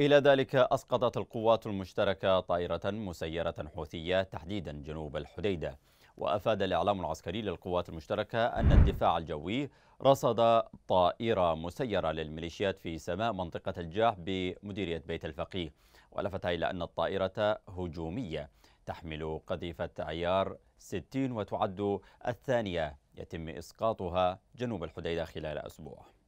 إلى ذلك أسقطت القوات المشتركة طائرة مسيرة حوثية تحديدا جنوب الحديدة وأفاد الإعلام العسكري للقوات المشتركة أن الدفاع الجوي رصد طائرة مسيرة للميليشيات في سماء منطقة الجاح بمديرية بيت الفقيه ولفت إلى أن الطائرة هجومية تحمل قذيفة عيار 60 وتعد الثانية يتم إسقاطها جنوب الحديدة خلال أسبوع